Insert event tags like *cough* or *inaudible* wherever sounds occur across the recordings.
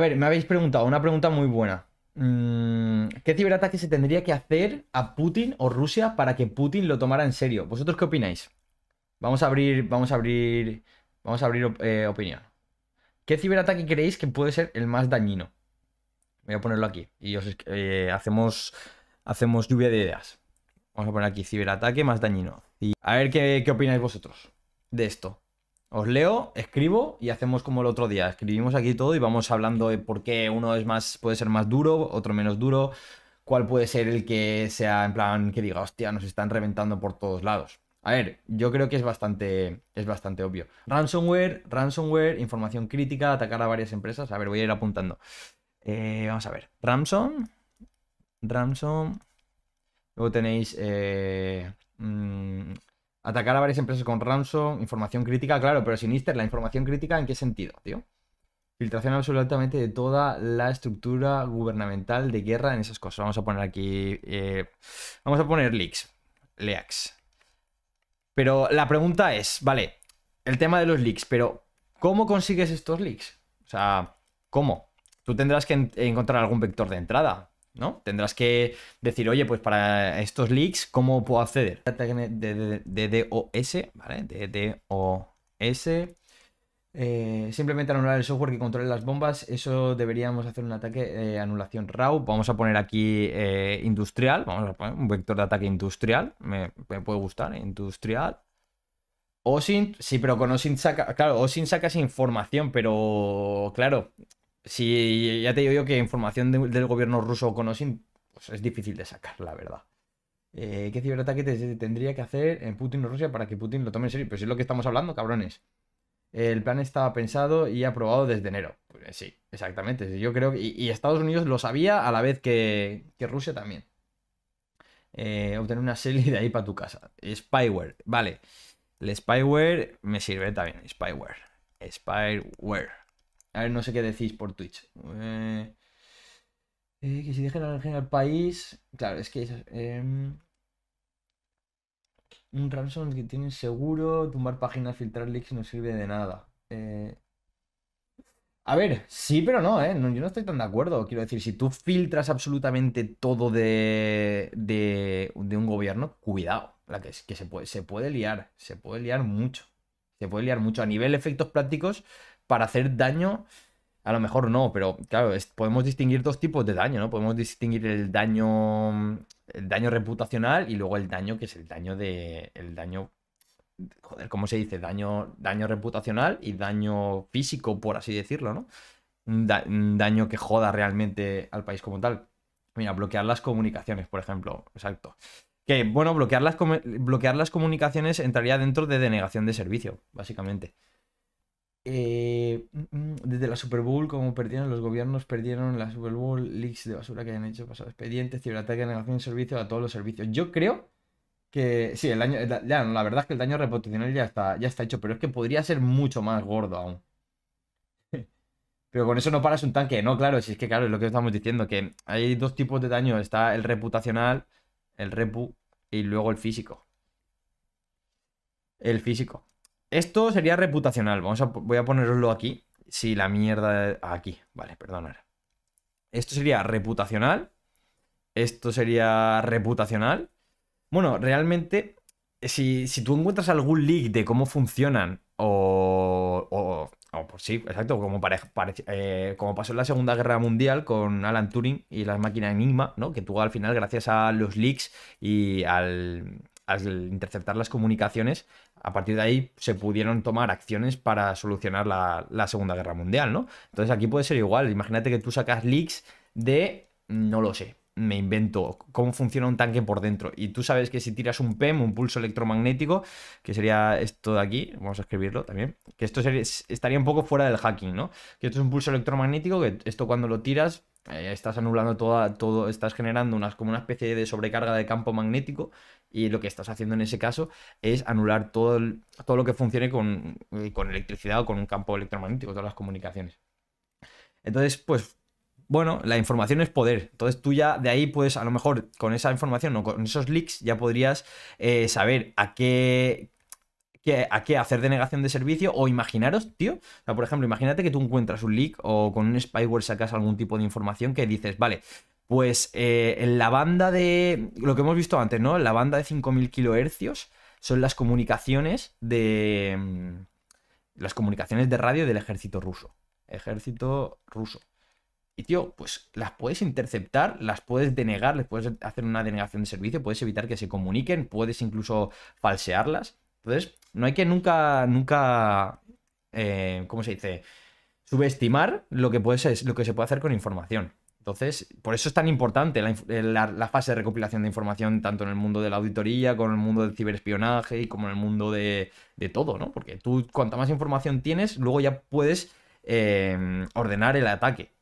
A ver, me habéis preguntado una pregunta muy buena. Mm, ¿Qué ciberataque se tendría que hacer a Putin o Rusia para que Putin lo tomara en serio? ¿Vosotros qué opináis? Vamos a abrir, vamos a abrir, vamos a abrir eh, opinión. ¿Qué ciberataque creéis que puede ser el más dañino? Voy a ponerlo aquí y os, eh, hacemos, hacemos lluvia de ideas. Vamos a poner aquí ciberataque más dañino. Y a ver qué opináis vosotros de esto. Os leo, escribo y hacemos como el otro día. Escribimos aquí todo y vamos hablando de por qué uno es más, puede ser más duro, otro menos duro, cuál puede ser el que sea en plan que diga, hostia, nos están reventando por todos lados. A ver, yo creo que es bastante, es bastante obvio. Ransomware, ransomware, información crítica, atacar a varias empresas. A ver, voy a ir apuntando. Eh, vamos a ver. Ransom. Ransom. Luego tenéis eh, mm, Atacar a varias empresas con ransom, información crítica, claro, pero Sinister, la información crítica, ¿en qué sentido, tío? Filtración absolutamente de toda la estructura gubernamental de guerra en esas cosas. Vamos a poner aquí. Eh, vamos a poner leaks. Leaks. Pero la pregunta es, vale, el tema de los leaks, pero ¿cómo consigues estos leaks? O sea, ¿cómo? Tú tendrás que encontrar algún vector de entrada. Tendrás que decir, oye, pues para estos leaks, ¿cómo puedo acceder? de DDoS, ¿vale? DDoS. Eh, simplemente anular el software que controle las bombas, eso deberíamos hacer un ataque eh, anulación RAW. Vamos a poner aquí eh, industrial, vamos a poner un vector de ataque industrial, me, puede gustar, industrial. OSINT, sí, pero con OSINT saca, claro, OSINT sacas información, pero claro, si ya te digo yo que información del gobierno ruso con Osin pues, es difícil de sacar, la verdad. Eh, ¿Qué ciberataque tendría que hacer en Putin o Rusia para que Putin lo tome en serio? Pues es lo que estamos hablando, cabrones. El plan estaba pensado y aprobado desde enero. Pues sí, exactamente. Yo creo que. Y, Estados Unidos lo sabía a la vez que, Rusia también. Eh, obtener una serie de ahí para tu casa. Spyware, vale. El spyware me sirve también. Spyware. Spyware. A ver, no sé qué decís por Twitch. Eh, eh, que si dejen la energía al país. Claro, es que. Em, un ransom que tienen seguro. Tumbar páginas, filtrar leaks no sirve de nada. Eh, a ver, sí, pero no, ¿eh? yo no estoy tan de acuerdo. Quiero decir, si tú filtras absolutamente todo de, de, un gobierno, cuidado. La que, se, puede, se puede liar. Se puede liar mucho. Se puede liar mucho. A nivel efectos prácticos, para hacer daño, a lo mejor no, pero claro, podemos distinguir dos tipos de daño, ¿no? Podemos distinguir el daño, el daño reputacional y luego el daño que es el daño de, el daño, joder, ¿cómo se dice? Daño, daño reputacional y daño físico, por así decirlo, ¿no? un, daño que joda realmente al país como tal. Mira, bloquear las comunicaciones, por ejemplo. Exacto. Que, bueno, bloquear las, bloquear las comunicaciones entraría dentro de denegación de servicio, básicamente. Eh, mm, mm, desde la Super Bowl, como perdieron los gobiernos, perdieron la Super Bowl, leaks de basura que hayan hecho, pasado expedientes, ciberataque, negación de servicio, a todos los servicios. Yo creo que sí, el año, la verdad es que el daño reputacional ya está, ya está hecho, pero es que podría ser mucho más gordo aún. *laughs* Pero con eso no paras un tanque, no, claro, si es que claro, es lo que estamos diciendo, que hay dos tipos de daño, está el reputacional, el repu y luego el físico. El físico. Esto sería reputacional. Vamos a, voy a ponerlo aquí. Si la mierda. Ah, aquí, vale, perdonad. Esto sería reputacional. Esto sería reputacional. Bueno, realmente, si, tú encuentras algún leak de cómo funcionan o, o o pues sí, exacto, como, eh, como pasó en la Segunda Guerra Mundial con Alan Turing y las máquinas Enigma, ¿no? Que tú al final, gracias a los leaks y al, al interceptar las comunicaciones, a partir de ahí se pudieron tomar acciones para solucionar la, la Segunda Guerra Mundial, ¿no? Entonces aquí puede ser igual, imagínate que tú sacas leaks de, no lo sé, me invento cómo funciona un tanque por dentro. Y tú sabes que si tiras un PEM, un pulso electromagnético, que sería esto de aquí, vamos a escribirlo también, que esto sería, estaría un poco fuera del hacking, ¿no? Que esto es un pulso electromagnético, que esto cuando lo tiras, eh, estás anulando toda, todo, estás generando unas, como una especie de sobrecarga de campo magnético y lo que estás haciendo en ese caso es anular todo, todo lo que funcione con, eh, con electricidad o con un campo electromagnético, todas las comunicaciones. Entonces, pues bueno, la información es poder. Entonces tú ya de ahí, pues a lo mejor con esa información o con esos leaks ya podrías eh, saber a qué, a qué hacer denegación de servicio o imaginaros, tío. por ejemplo, imagínate que tú encuentras un leak o con un spyware sacas algún tipo de información que dices, vale, pues eh, en la banda de, lo que hemos visto antes, ¿no? la banda de 5.000 kilohercios son las comunicaciones de... Mm, las comunicaciones de radio del ejército ruso. Ejército ruso. Y tío, pues las puedes interceptar, las puedes denegar, les puedes hacer una denegación de servicio, puedes evitar que se comuniquen, puedes incluso falsearlas. Entonces, no hay que nunca, nunca, eh, ¿cómo se dice? Subestimar lo que, puedes lo que se puede hacer con información. Entonces, por eso es tan importante la, eh, fase de recopilación de información, tanto en el mundo de la auditoría, como en el mundo del ciberespionaje y como en el mundo de, todo, ¿no? Porque tú, cuanta más información tienes, luego ya puedes eh, ordenar el ataque.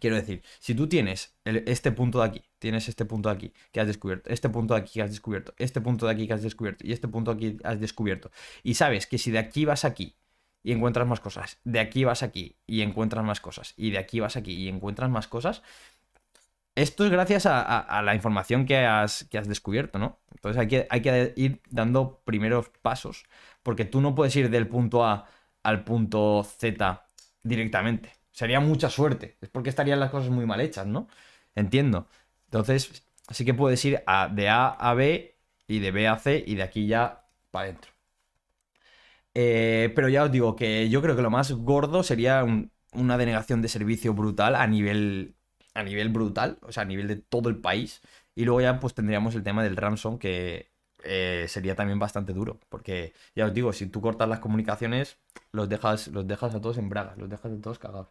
Quiero decir, si tú tienes este punto de aquí, tienes este punto de aquí que has descubierto, este punto de aquí que has descubierto, este punto de aquí que has descubierto y este punto de aquí has descubierto, y sabes que si de aquí vas aquí y encuentras más cosas, de aquí vas aquí y encuentras más cosas, y de aquí vas aquí y encuentras más cosas, esto es gracias a, la información que has, que has, descubierto, ¿no? Entonces hay que, hay que ir dando primeros pasos, porque tú no puedes ir del punto A al punto Z directamente sería mucha suerte. Es porque estarían las cosas muy mal hechas, ¿no? Entiendo. Entonces, sí que puedes ir a, de A a B y de B a C y de aquí ya para adentro. Eh, pero ya os digo que yo creo que lo más gordo sería una denegación de servicio brutal a nivel, a nivel brutal, o sea, a nivel de todo el país. Y luego ya pues tendríamos el tema del ransom que eh, sería también bastante duro. Porque, ya os digo, si tú cortas las comunicaciones, los dejas, los dejas a todos en bragas, los dejas a todos cagados.